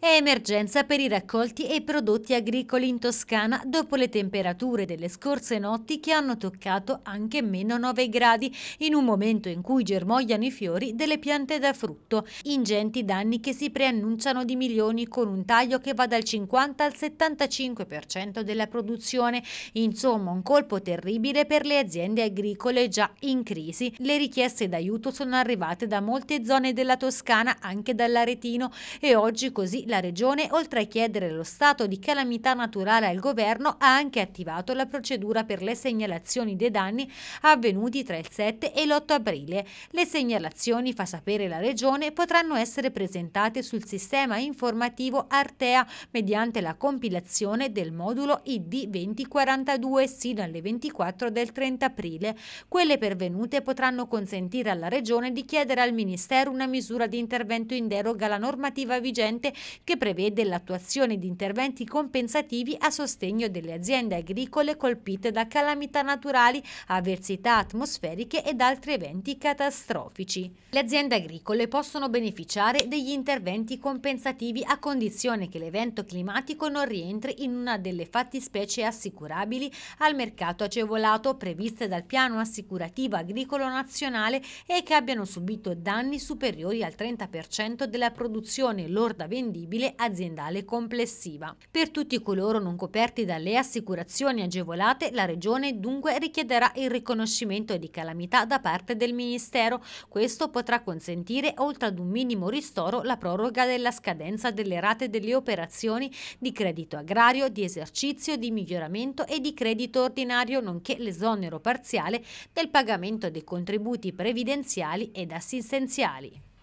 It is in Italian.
È emergenza per i raccolti e i prodotti agricoli in Toscana dopo le temperature delle scorse notti che hanno toccato anche meno 9 gradi in un momento in cui germogliano i fiori delle piante da frutto. Ingenti danni che si preannunciano di milioni con un taglio che va dal 50 al 75% della produzione. Insomma un colpo terribile per le aziende agricole già in crisi. Le richieste d'aiuto sono arrivate da molte zone della Toscana anche dall'Aretino e oggi così la Regione, oltre a chiedere lo stato di calamità naturale al Governo, ha anche attivato la procedura per le segnalazioni dei danni avvenuti tra il 7 e l'8 aprile. Le segnalazioni, fa sapere la Regione, potranno essere presentate sul sistema informativo Artea mediante la compilazione del modulo ID 2042 sino alle 24 del 30 aprile. Quelle pervenute potranno consentire alla Regione di chiedere al Ministero una misura di intervento in deroga alla normativa vigente che prevede l'attuazione di interventi compensativi a sostegno delle aziende agricole colpite da calamità naturali, avversità atmosferiche ed altri eventi catastrofici. Le aziende agricole possono beneficiare degli interventi compensativi a condizione che l'evento climatico non rientri in una delle fattispecie assicurabili al mercato agevolato previste dal piano assicurativo agricolo nazionale e che abbiano subito danni superiori al 30% della produzione lorda vendibile possibile aziendale complessiva. Per tutti coloro non coperti dalle assicurazioni agevolate, la Regione dunque richiederà il riconoscimento di calamità da parte del Ministero. Questo potrà consentire, oltre ad un minimo ristoro, la proroga della scadenza delle rate delle operazioni di credito agrario, di esercizio, di miglioramento e di credito ordinario, nonché l'esonero parziale del pagamento dei contributi previdenziali ed assistenziali.